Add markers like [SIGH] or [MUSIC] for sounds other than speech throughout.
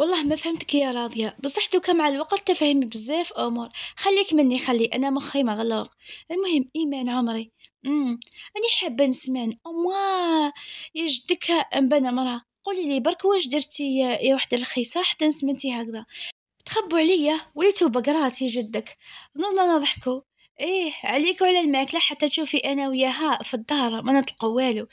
والله ما فهمتك يا راضية بصح دوكا مع الوقت تفهمي بزاف أمور خليك مني خلي أنا مخي مغلوق المهم إيمان عمري امم أني حابة نسمع أموا يجدك أنبان مرة قولي لي برك واش درتي يا وحدة رخيصة حتى نسمنتي هكذا تخبوا عليا وليتو بقرات يا جدك نضحكوا إيه عليك وعلى الماكلة حتى تشوفي أنا وياها في الدار ما نطلقو والو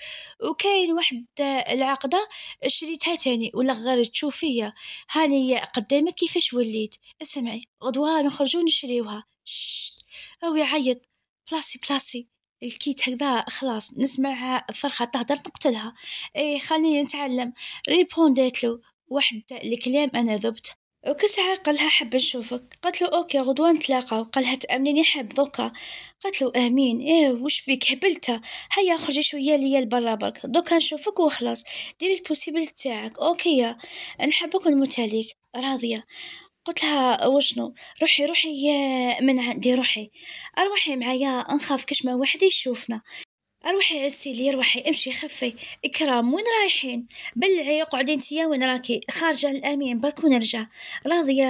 وكاين واحد العقدة شريتها تاني ولا غير تشوفيها هاني قدامك كيفاش وليت اسمعي غدوة نخرجو نشريوها ششت أو يعيط بلاسي بلاسي الكيت هكذا خلاص نسمع فرخة تهدر نقتلها ايه خليني نتعلم ريبونديتلو واحد الكلام انا ذبت وكسعة قالها حب نشوفك قالت له أوكي غدوة نتلاقاو قالها تأمنيني حب دوكا قالت له آمين إيه وش بيك هبلتها هيا خرجي شوية ليا لبرا برك دوكا نشوفك وخلاص ديري البوسيبل تاعك أوكي يا نحبك عليك راضية قلت لها وشنو روحي روحي يا من عندي روحي اروحي معايا نخاف كش ما واحد يشوفنا روحي عسيلي روحي امشي خفي اكرام وين رايحين بلعي اقعدي انتيا وين راكي خارجه الامين برك ونرجع راضيه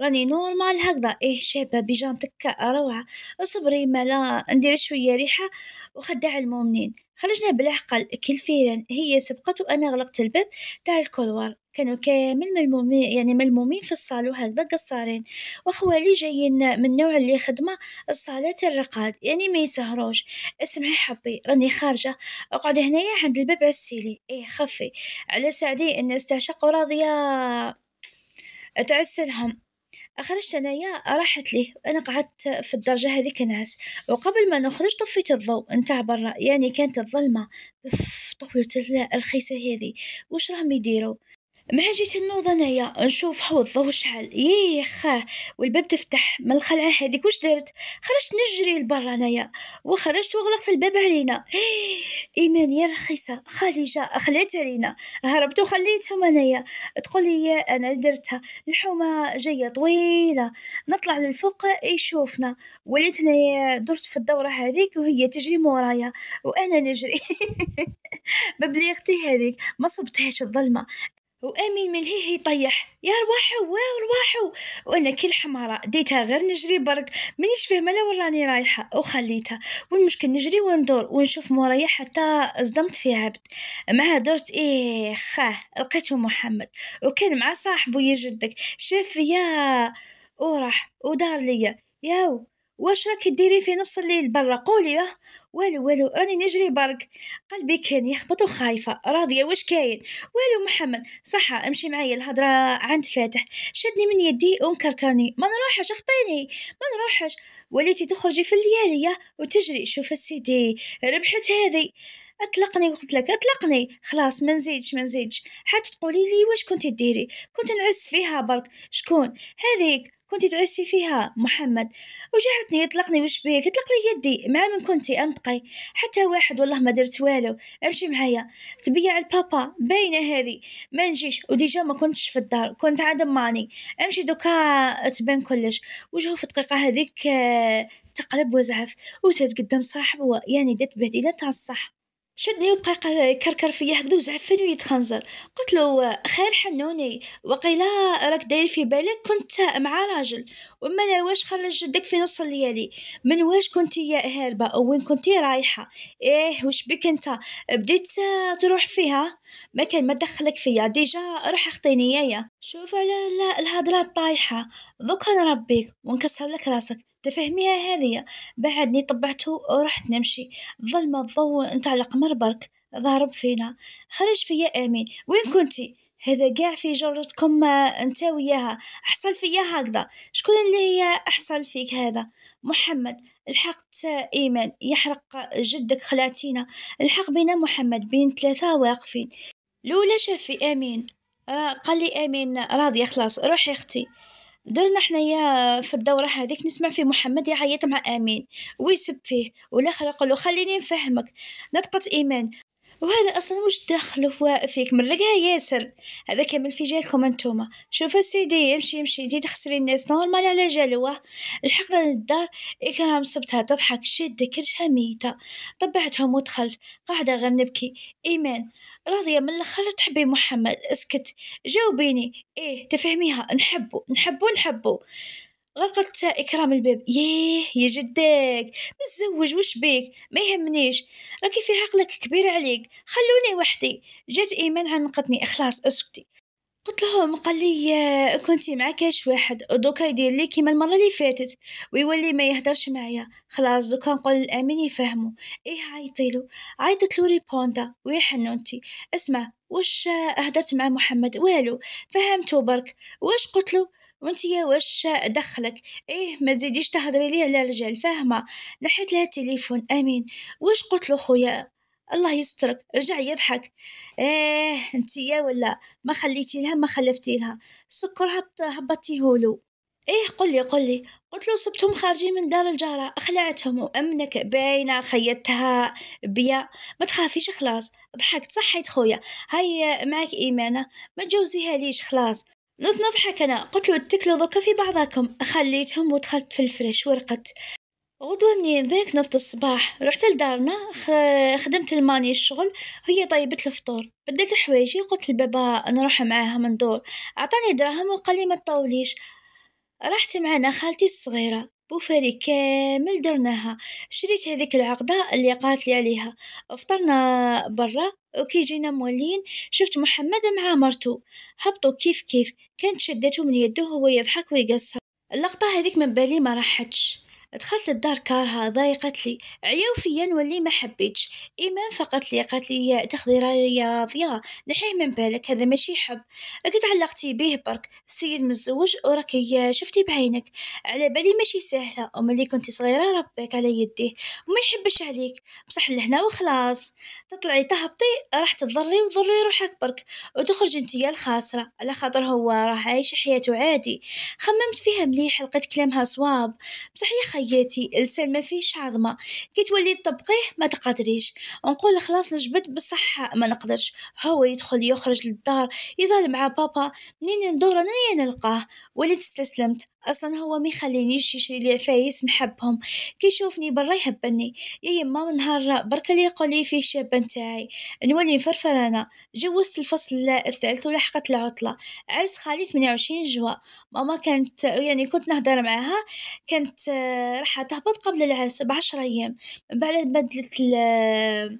راني نورمال هكذا ايه شابه بيجامتك روعه اصبري لا ندير شويه ريحه وخدع المؤمنين خرجنا بالعقل كل فيلا هي سبقت وانا غلقت الباب تاع الكولوار كانوا كامل ملمومين يعني ملمومين في الصالو وهكذا قصارين وخوالي جايين من نوع اللي خدمة الصالات الرقاد يعني ما يسهروش اسمعي حبي راني خارجة اقعد هنايا عند الباب عسيلي ايه خفي على سعدي الناس تعشق راضية تعسلهم خرجت انايا راحت لي انا قعدت في الدرجه هذيك نعس وقبل ما نخرج طفيت الضوء نتاع برا يعني كانت الظلمه بف طويله الخيسة هذي وش راهم يديروا ما جيت نوض انايا نشوف حوض ضو شحال ييه خاه والباب تفتح من الخلعه هذيك واش درت خرجت نجري لبرا انايا وخرجت وغلقت الباب علينا [GASPS] ايمان يا رخيصه خليجه خلات علينا هربت وخليتهم انايا تقول لي انا درتها الحومه جايه طويله نطلع للفوق يشوفنا وليت انايا درت في الدوره هذيك وهي تجري مورايا وانا نجري [LAUGHS] ببليغتي هذيك ما صبتهاش الظلمه وامين من هي يطيح يا رواحو وا رواحو وانا كي الحمارة ديتها غير نجري برك مانيش فاهمه ملا ولا راني رايحه وخليتها والمشكل نجري وندور ونشوف مورايا حتى صدمت في عبد معاه درت ايه خاه لقيته محمد وكان مع صاحبو يا جدك شاف فيا وراح ودار ليا ياو واش راكي ديري في نص الليل برا قولي اه والو والو راني نجري برك قلبي كان يخبط وخايفه راضيه واش كاين والو محمد صحه امشي معايا الهضره عند فاتح شدني من يدي ومكركرني ما نروحش اخطيني ما نروحش وليتي تخرجي في اللياليه اه وتجري شوف السيدي ربحت هذه اطلقني قلت لك اطلقني خلاص ما نزيدش ما نزيدش حتى تقولي لي واش كنتي ديري كنت نعس فيها برك شكون هذيك كنت تعيشي فيها محمد وجهتني يطلقني وش بيك يطلق لي يدي مع من كنتي انطقي حتى واحد والله ما درت والو امشي معايا تبيع البابا باينه هذه ما نجيش وديجا ما كنتش في الدار كنت عاد ماني امشي دوكا تبان كلش وجهه في الدقيقه هذيك آه، تقلب وزعف وزاد قدام صاحبه يعني دات بهديله تاع الصح شدني وبقى يكركر فيا هكذا وزعفني ويتخنزر قلت له خير حنوني وقيلا راك داير في بالك كنت مع راجل وما لا واش خرج جدك في نص الليالي من واش كنتي يا هاربه وين كنتي رايحه ايه واش بك انت بديت تروح فيها ما كان ما دخلك فيا ديجا روح اخطيني يايا شوف على الهضره الطايحه دوكا نربيك ونكسر لك راسك تفهميها هذه بعدني طبعته ورحت نمشي ظلمة الضوء نتاع القمر برك ضارب فينا خرج فيا امين وين كنتي هذا قاع في جرتكم آه، انت وياها حصل فيا هكذا شكون اللي هي حصل فيك هذا محمد الحقت آه، ايمان يحرق جدك خلاتينا الحق بين محمد بين ثلاثه واقفين لولا شاف في امين قال لي امين راضيه خلاص روحي اختي درنا حنايا في الدورة هذيك نسمع في محمد يعيط مع أمين ويسب فيه والآخر يقول له خليني نفهمك نطقت إيمان وهذا أصلا وش دخله فيك مرقها ياسر هذا كامل في جالكم انتوما شوف السيدي يمشي يمشي انتي تخسري الناس نورمال على جالوه الحقرة للدار إكرام صبتها تضحك شدة كرشها ميتة طبعتهم ودخلت قاعدة غنبكي إيمان راضية من الآخر تحبي محمد اسكت جاوبيني إيه تفهميها نحبه نحبه نحبه غلطة إكرام الباب ياه يا جدك متزوج وش بيك ما يهمنيش راكي في عقلك كبير عليك خلوني وحدي جات إيمان عنقتني إخلاص أسكتي قلت لهم قال لي آه، كنتي مع كاش واحد دوكا يدير لي كيما المره اللي فاتت ويولي ما يهدرش معايا خلاص دوكا نقول الامين يفهمو ايه عيطيلو عيطت له ريبوندا ويا حنونتي اسمع واش هدرت مع محمد والو فهمتو برك واش قلت له يا واش دخلك ايه ما تزيديش تهضري لي على رجال فاهمه نحيت لها التليفون امين واش قلت له خويا الله يسترك رجع يضحك ايه يا ولا ما خليتي لها ما خلفتي لها سكر هولو ايه قولي قولي قلت له صبتهم خارجين من دار الجارة اخلعتهم وامنك باينة خيتها بيا ما تخافيش خلاص ضحكت صحيت خويا هاي معك ايمانة ما تجوزيها ليش خلاص نضحك انا قلت له اتكلوا ذوكا في بعضكم خليتهم ودخلت في الفريش ورقت غدوة مني ذاك نفط الصباح رحت لدارنا خدمت الماني الشغل هي طيبت الفطور بدلت حوايجي قلت لبابا نروح معاها دور عطاني دراهم وقال لي ما تطوليش رحت معانا خالتي الصغيرة بوفاري كامل درناها شريت هذيك العقدة اللي قالت لي عليها فطرنا برا وكي جينا مولين شفت محمد مع مرتو هبطوا كيف كيف كانت شدته من يده وهو يضحك ويقصر اللقطة هذيك من بالي ما راحتش دخلت الدار كارها ضايقت لي عيو فيا نولي ما حبيتش ايمان فقط لي قالت لي تاخذي رايي راضيه نحيه من بالك هذا ماشي حب راك تعلقتي بيه برك السيد متزوج وراك شفتي بعينك على بالي ماشي سهله وملي كنتي صغيره ربك على يديه وما يحبش عليك بصح لهنا وخلاص تطلعي تهبطي راح تضري وضري روحك برك انت يا الخاسره على خاطر هو راه عايش حياته عادي خممت فيها مليح لقيت كلامها صواب بصح يا خياتي السل ما فيش عظمه كي تولي تطبقيه ما تقدريش نقول خلاص نجبد بصح ما نقدرش هو يدخل يخرج للدار يظل مع بابا منين ندور انايا نلقاه وليت استسلمت اصلا هو ما يخلينيش يشري لي عفايس نحبهم كي يشوفني برا يهبلني يا يما نهار برك اللي يقول لي فيه شاب نتاعي نولي نفرفر انا جوزت الفصل الثالث ولحقت العطله عرس خالي 28 جوا ماما كانت يعني كنت نهضر معاها كانت آه، راح تهبط قبل العرس 10 ايام بعد بدلت آه،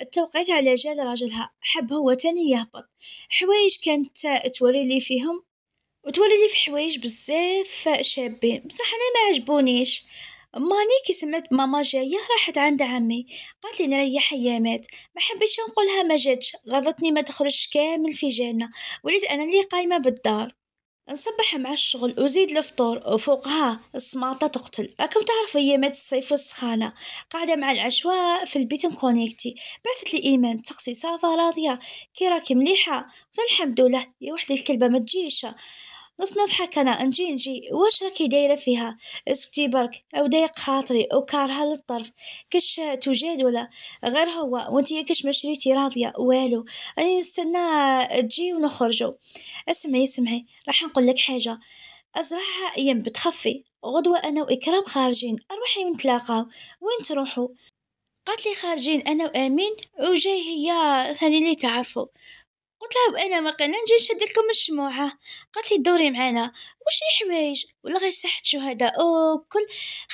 التوقيت على جال راجلها حب هو تاني يهبط حوايج كانت توري لي فيهم وتولى لي في حوايج بزاف شابين بصح انا ما عجبونيش ماني كي سمعت ماما جايه راحت عند عمي قالت لي نريح ايامات ما حبيتش نقولها ما جاتش غضتني ما تخرجش كامل في جانا وليت انا اللي قايمه بالدار نصبح مع الشغل وزيد الفطور وفوقها السماطه تقتل راكم تعرفوا ايامات الصيف والسخانه قاعده مع العشواء في البيت كونيكتي بعثت لي ايمان تقصي صافا راضيه كي راكي مليحه الحمد لله يا وحدي الكلبه ما تجيش نص نضحك أنا نجي نجي واش راكي دايرة فيها اسكتي برك أو ضيق خاطري أو كارها للطرف كش توجد ولا غير هو وانتي كش ما شريتي راضية والو راني نستنى تجي ونخرجو اسمعي اسمعي راح نقول لك حاجة أزرعها ينبت خفي غدوة أنا وإكرام خارجين أروحي ونتلاقاو وين تروحو قالت لي خارجين أنا وآمين وجاي هي ثاني اللي تعرفوا قلت لها وانا ما قلنا نجي نشد لكم الشموعه قالت لي دوري معانا واش حوايج ولا غير ساحه شهداء او كل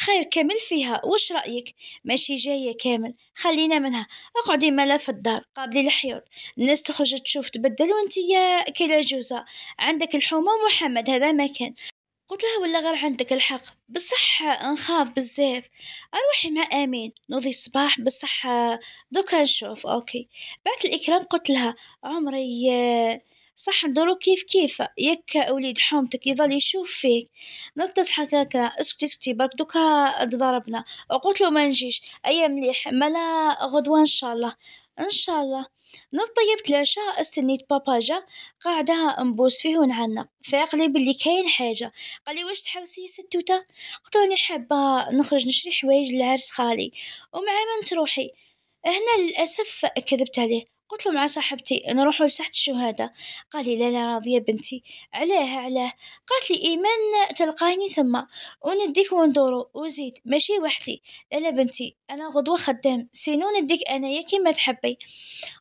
خير كامل فيها واش رايك ماشي جايه كامل خلينا منها اقعدي مالا في الدار قابلي الحيوط الناس تخرج تشوف تبدل وانت يا كي العجوزه عندك الحومه محمد هذا مكان قلت لها ولا غير عندك الحق بصح نخاف بزاف اروحي مع امين نوضي الصباح بصح دوكا نشوف اوكي بعت الاكرام قلت لها عمري آه، صح ندورو كيف كيف ياك وليد حومتك يظل يشوف فيك نطت حكاك اسكتي اسكتي برك دوكا تضربنا وقلت له ما نجيش ايا مليح ملا غدوه ان شاء الله إن شاء الله نطيب ثلاثة استنيت بابا جا قاعدها نبوس فيه ونعنق فيقلي بلي كاين حاجة قالي واش تحوسي ستوتة قلت راني حابة نخرج نشري حوايج لعرس خالي ومع من تروحي هنا للأسف كذبت عليه قلت له مع صاحبتي نروح لساحة الشهادة قال لي لا لا راضية بنتي عليها عليه قالت لي إيمان تلقاني ثم ونديك وندورو وزيد ماشي وحدي لا بنتي أنا غدوة خدام سينو نديك أنايا كيما تحبي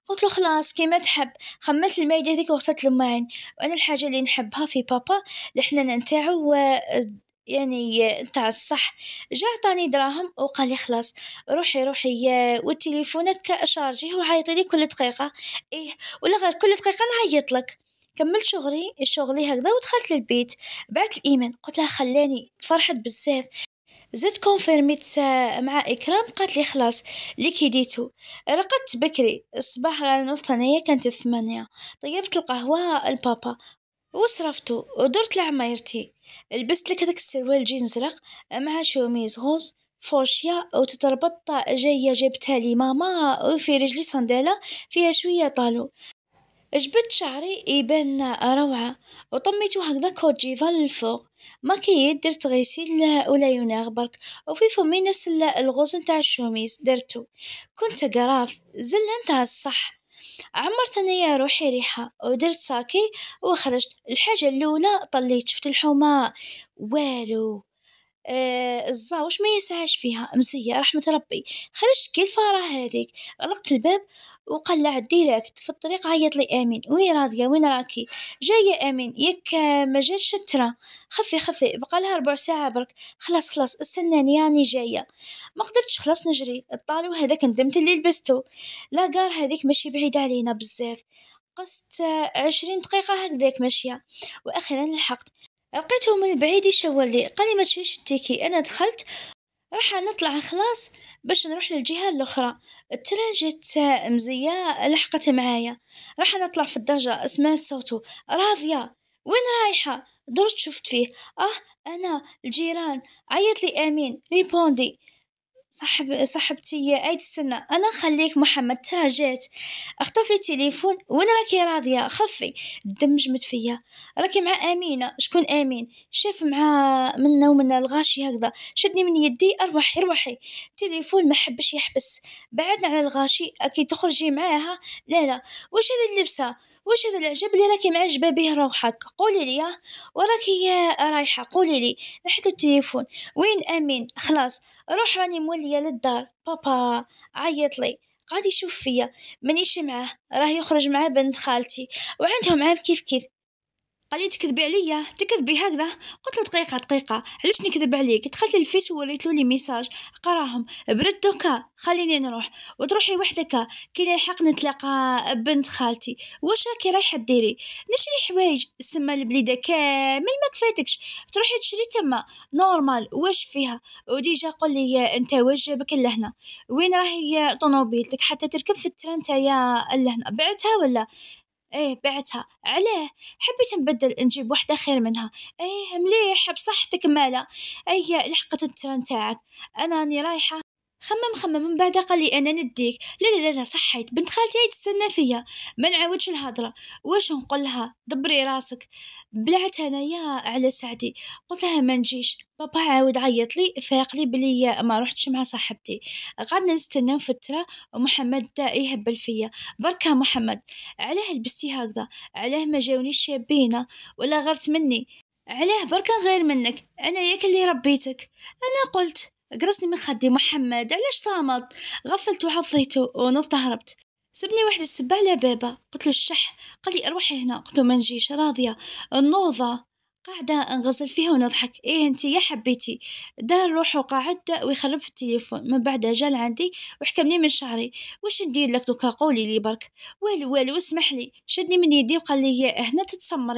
قلت له خلاص كيما تحب خملت المايدة هذيك وصلت لماين وأنا الحاجة اللي نحبها في بابا لحنا نتاعو يعني نتاع الصح جا عطاني دراهم وقال لي خلاص روحي روحي وتليفونك شارجيه لي كل دقيقه ايه ولا غير كل دقيقه نعيط لك كملت شغلي شغلي هكذا ودخلت للبيت بعت الايمان قلت لها خلاني فرحت بزاف زدت كونفيرميت مع اكرام قالت لي خلاص لي كيديتو رقدت بكري الصباح نوصل انايا كانت الثمانية طيبت القهوه لبابا وصرفتو ودرت لعمايرتي لبست لك هذاك السروال جين زرق مع شوميز غوز فوشيا تتربط جاية جبتها لي ماما وفي رجلي صندالة فيها شوية طالو جبت شعري يبان روعة وطميتو هكذا كوت جيفال للفوق ماكيت درت غسيل ولا يوناغ برك وفي فمي نفس الغوز نتاع الشوميز درتو كنت قراف زلة نتاع الصح عمرت انايا روحي ريحة ودرت ساكي وخرجت الحاجة الاولى طليت شفت الحومة والو. آه واش ما يسعاش فيها مسية رحمة ربي خرجت كي الفارة هذيك غلقت الباب لها الديريكت في الطريق عيط لي امين وين راضيه وين راكي جايه امين ياك ما جاتش الترا خفي خفي بقى لها ربع ساعه برك خلاص خلاص استناني راني جايه ما قدرتش خلاص نجري الطالو هذاك ندمت اللي لبستو لا قار هذيك ماشي بعيده علينا بزاف قصت عشرين دقيقة هكذاك ماشية وأخيرا لحقت لقيته من بعيد يشاور لي قال لي ما تشيش التيكي انا دخلت راح نطلع خلاص باش نروح للجهه الاخرى التراجت مزيا لحقت معايا راح نطلع في الدرجه سمعت صوته راضيه وين رايحه درت شفت فيه اه انا الجيران عيط لي امين ريبوندي صاحب صاحبتي اي تستنى انا خليك محمد ترى جات التليفون وانا راكي راضيه خفي الدم جمد فيا راكي مع امينه شكون امين شاف مع منا ومنا الغاشي هكذا شدني من يدي اروحي اروحي التليفون ما حبش يحبس بعدنا على الغاشي كي تخرجي معاها لا لا واش هذه اللبسه واش هذا العجب اللي راكي معجبة به روحك قولي لي وراكي رايحة قولي لي نحيت التليفون وين أمين خلاص روح راني مولية للدار بابا عيط لي قاعد يشوف فيا مانيش معاه راه يخرج مع بنت خالتي وعندهم عام كيف كيف قال لي تكذبي عليا تكذبي هكذا قلت له دقيقه دقيقه علاش نكذب عليك دخلت الفيس وريت له لي ميساج قراهم برد دوكا خليني نروح وتروحي وحدك كي نلحق نتلاقى بنت خالتي واش راكي رايحه ديري نشري حوايج سما البليده كامل ما كفاتكش تروحي تشري تما نورمال واش فيها وديجا قول لي انت واش جابك لهنا وين راهي طوموبيلتك حتى تركب في التران تايا لهنا بعتها ولا إيه بعتها عليه حبيت نبدل نجيب وحدة خير منها إيه مليح بصحتك مالا أيا لحقت الترن تاعك أنا راني رايحة. خمم خمم من بعد قال لي انا نديك لا لا لا صحيت بنت خالتي هي تستنى فيا ما نعاودش الهضره واش نقول لها دبري راسك بلعت انايا على سعدي قلت لها ما نجيش بابا عاود عيط لي فاق لي بلي ما رحتش مع صاحبتي قعدنا نستنى فتره ومحمد دا يهبل فيا بركه محمد علاه لبستي هكذا علاه ما جاونيش شابينه ولا غرت مني علاه بركة غير منك انا ياك اللي ربيتك انا قلت قرصني من خدي محمد علاش صامت غفلت وعضيته ونضت هربت سبني واحد على بابا قلت له الشح قال لي اروحي هنا قلت له ما نجيش راضية النوضة قاعدة انغزل فيها ونضحك إيه أنتي يا حبيتي دار نروح قاعد ويخرب في التليفون من بعدها جا لعندي وحكمني من شعري وش ندير لك دوكا قولي لي برك والو والو اسمح لي شدني من يدي وقال لي هنا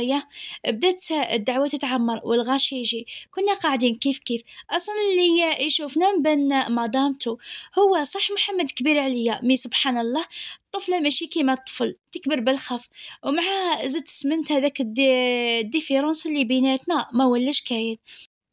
يا بدات الدعوة تتعمر والغاش يجي كنا قاعدين كيف كيف أصلا اللي يشوفنا مبان مدامته هو صح محمد كبير عليا مي سبحان الله الطفلة ماشي كيما الطفل تكبر بالخف ومع زدت سمنت هذاك الديفيرونس اللي بيناتنا ما ولاش كاين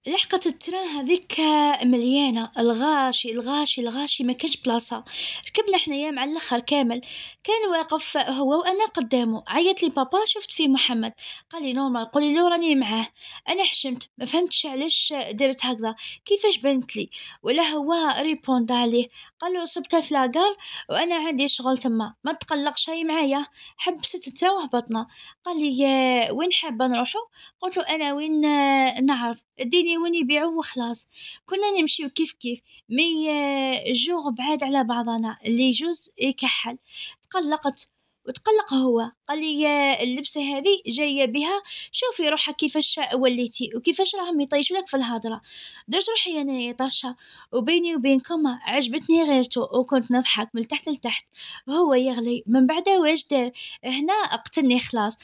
لحقة التران هذيك مليانة الغاشي الغاشي الغاشي ما كانش بلاصة ركبنا حنايا مع الاخر كامل كان واقف هو وانا قدامه عيط لي بابا شفت في محمد قال لي نورمال قولي له راني معاه انا حشمت ما فهمتش علاش درت هكذا كيفاش بنت لي ولا هو ريبوند عليه قال له صبتها في لاكار وانا عندي شغل تما ما تقلقش هاي معايا حبست التران وهبطنا قال لي آه، وين حابه نروحو قلت له انا وين آه، نعرف اديني وين يبيعوا وخلاص كنا نمشيو كيف كيف مي آه، جوغ بعاد على بعضنا اللي يجوز يكحل تقلقت وتقلق هو قال لي آه، اللبسه هذه جايه بها شوفي روحك كيفاش وليتي وكيفاش راهم يطيشوا لك في الهضره درت روحي انا طرشه وبيني وبينكم عجبتني غيرته وكنت نضحك من تحت لتحت هو يغلي من بعد واش هنا قتلني خلاص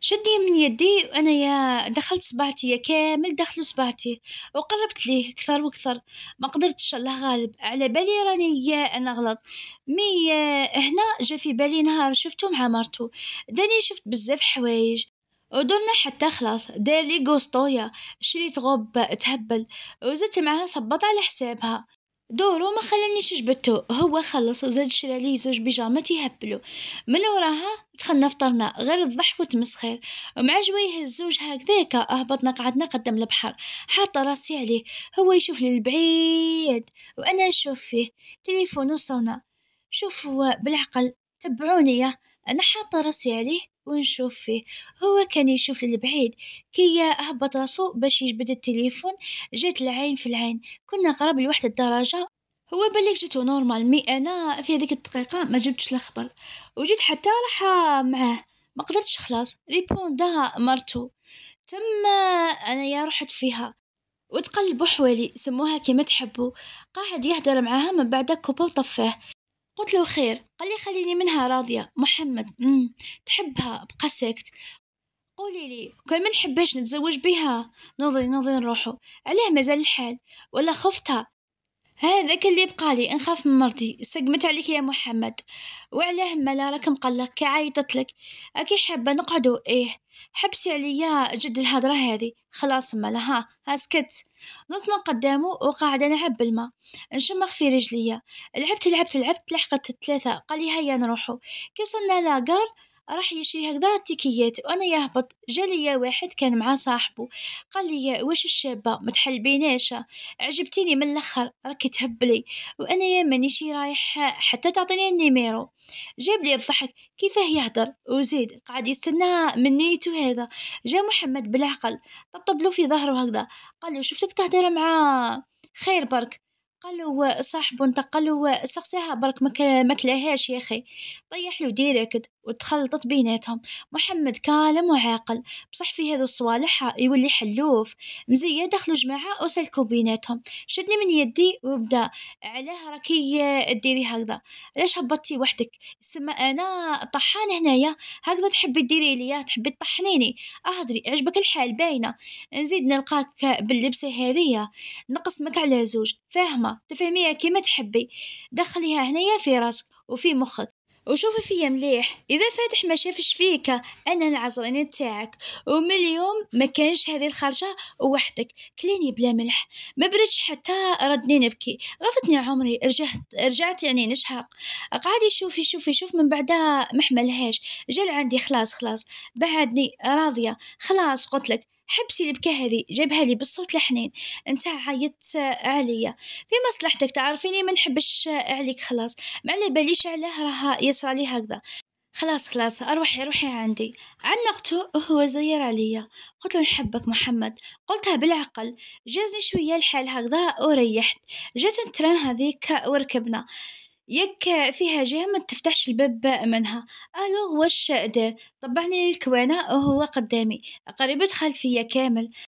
شديه من يدي وانا يا دخلت صباعتي يا كامل دخلوا صباعتي وقربت ليه كثر واكثر ما قدرتش الله غالب على بالي راني يا انا غلط مي هنا جا في بالي نهار شفتو مع مرتو داني شفت بزاف حوايج ودرنا حتى خلاص دالي قوسطويا شريت غب تهبل وزدت معها صبط على حسابها دورو ما خلانيش جبدته هو خلص وزاد شرا لي زوج بيجامات يهبلو من وراها دخلنا فطرنا غير الضحك وتمسخير مع جويه الزوج هكذاك هبطنا اه، قعدنا قدام البحر حاطه راسي عليه هو يشوف لي البعيد وانا نشوف فيه تليفون صونا شوفوا بالعقل تبعوني انا حاطه راسي عليه ونشوف فيه هو كان يشوف للبعيد كي هبط راسو باش يجبد التليفون جات العين في العين كنا قراب لواحد الدرجة هو بالك جاتو نورمال مي انا في هذيك الدقيقة ما جبتش الخبر وجيت حتى راح معاه ما قدرتش خلاص ريبوندا مرتو تم انايا رحت فيها وتقلبوا حوالي سموها كيما تحبوا قاعد يهدر معاها من بعد كوبا وطفاه قلت له خير قال لي خليني منها راضية محمد مم. تحبها بقى ساكت قولي لي كان ما نحبهاش نتزوج بها نوضي نوضي نروحو علاه مازال الحال ولا خفتها هذاك اللي بقى لي نخاف من مرتي سقمت عليك يا محمد وعلاه مالا راك مقلق كي عيطت لك اكي حابه نقعدو ايه حبسي عليا جد الهضره هذه خلاص مالا ها اسكت نط من قدامه وقاعده نعب بالماء نشمخ في رجليا لعبت لعبت لعبت لحقت الثلاثه قال لي هيا نروحو كي وصلنا لاكار راح يشري هكذا تيكيات وانا يهبط جالي واحد كان مع صاحبه قال لي واش الشابه ما تحلبيناش عجبتيني من الاخر راكي تهبلي وانا يا مانيش رايح حتى تعطيني النيميرو جاب لي الضحك كيفاه يهدر وزيد قعد يستنى من نيتو هذا جا محمد بالعقل طبطب له في ظهره هكذا قال له شفتك تهدر مع خير برك قالوا صاحبه انتقلوا سقسيها سقساها برك ما كلاهاش يا اخي طيح له ديريكت وتخلطت بيناتهم محمد كالم وعاقل بصح في هذو الصوالح يولي حلوف مزية دخلوا جماعة وسلكوا بيناتهم شدني من يدي وبدا علاه راكي ديري هكذا علاش هبطتي وحدك سما انا طحان هنايا هكذا تحبي ديري ليا تحبي تطحنيني اهدري عجبك الحال باينه نزيد نلقاك باللبسه هذيا نقسمك على زوج فاهمه تفهميها كيما تحبي دخليها هنايا في راسك وفي مخك وشوفي فيا مليح اذا فاتح ما شافش فيك انا العصرين تاعك ومن اليوم ما كانش هذه الخرجه وحدك كليني بلا ملح ما بردش حتى ردني نبكي غفتني عمري رجعت رجعت يعني نشهق قاعد يشوفي شوفي شوف من بعدها محملهاش جل عندي خلاص خلاص بعدني راضيه خلاص قلت لك حبسي البكا هذه جابها لي بالصوت الحنين انت عيطت عليا في مصلحتك تعرفيني ما نحبش عليك خلاص ما على باليش علاه راها يصرالي هكذا خلاص خلاص أروحي روحي عندي عنقته وهو زير عليا قلت له نحبك محمد قلتها بالعقل جازني شوية الحال هكذا وريحت جات التران هذيك وركبنا يك فيها جهة ما تفتحش الباب منها ألو واش ده طبعني الكوانا وهو قدامي قريبة خلفية كامل.